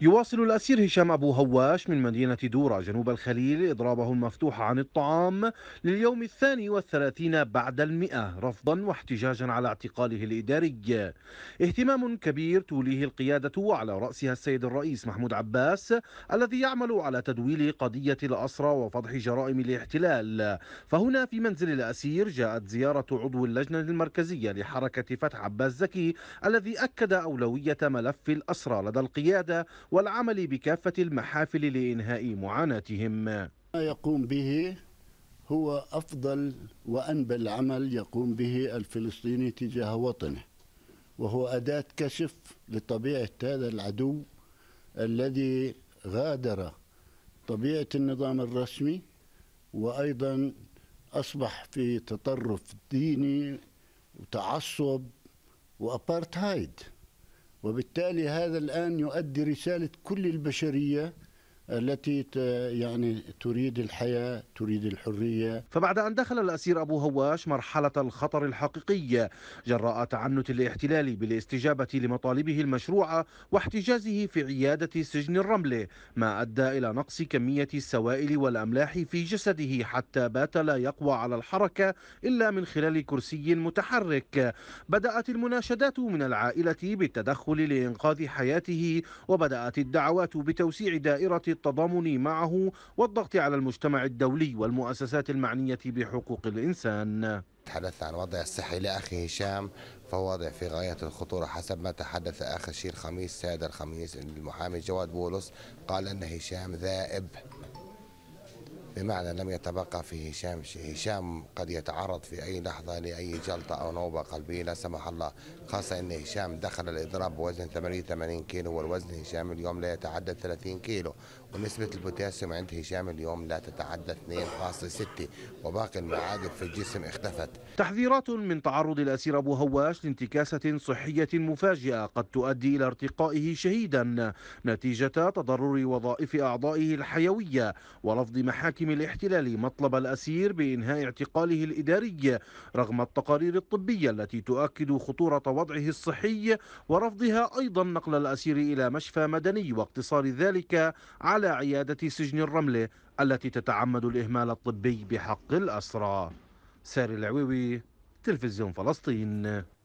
يواصل الأسير هشام أبو هواش من مدينة دورة جنوب الخليل إضرابه المفتوح عن الطعام لليوم الثاني والثلاثين بعد المئة رفضا واحتجاجا على اعتقاله الإداري اهتمام كبير توليه القيادة وعلى رأسها السيد الرئيس محمود عباس الذي يعمل على تدويل قضية الأسرى وفضح جرائم الاحتلال فهنا في منزل الأسير جاءت زيارة عضو اللجنة المركزية لحركة فتح عباس زكي الذي أكد أولوية ملف الأسرى لدى القيادة والعمل بكافة المحافل لإنهاء معاناتهم ما يقوم به هو أفضل وأنبى العمل يقوم به الفلسطيني تجاه وطنه وهو أداة كشف لطبيعة هذا العدو الذي غادر طبيعة النظام الرسمي وأيضا أصبح في تطرف ديني وتعصب وأبارتهايد وبالتالي هذا الآن يؤدي رسالة كل البشرية التي يعني تريد الحياة تريد الحرية فبعد أن دخل الأسير أبو هواش مرحلة الخطر الحقيقية جراء تعنت الاحتلال بالاستجابة لمطالبه المشروعة واحتجازه في عيادة سجن الرملة ما أدى إلى نقص كمية السوائل والأملاح في جسده حتى بات لا يقوى على الحركة إلا من خلال كرسي متحرك بدأت المناشدات من العائلة بالتدخل لإنقاذ حياته وبدأت الدعوات بتوسيع دائرة التضامن معه والضغط على المجتمع الدولي والمؤسسات المعنية بحقوق الإنسان تحدثت عن وضع الصحي لأخي هشام فهو وضع في غاية الخطورة حسب ما تحدث آخر شيء الخميس سادة الخميس المحامي جواد بولس قال أن هشام ذائب بمعنى لم يتبقى في هشام شيء هشام قد يتعرض في أي لحظة لأي جلطة أو نوبة قلبية لا سمح الله خاصة أن هشام دخل الإضراب بوزن 88 كيلو والوزن هشام اليوم لا يتعدى 30 كيلو ونسبة البوتاسيوم عند هشام اليوم لا تتعدى 2.6 وباقي المعادن في الجسم اختفت تحذيرات من تعرض الأسير أبو هواش لانتكاسة صحية مفاجئة قد تؤدي إلى ارتقائه شهيدا نتيجة تضرر وظائف أعضائه الحيوية ورفض محاكم الحاكم الاحتلالي مطلب الأسير بإنهاء اعتقاله الإداري رغم التقارير الطبية التي تؤكد خطورة وضعه الصحي ورفضها أيضا نقل الأسير إلى مشفى مدني واقتصار ذلك على عيادة سجن الرملة التي تتعمد الإهمال الطبي بحق الأسرى ساري العويوي تلفزيون فلسطين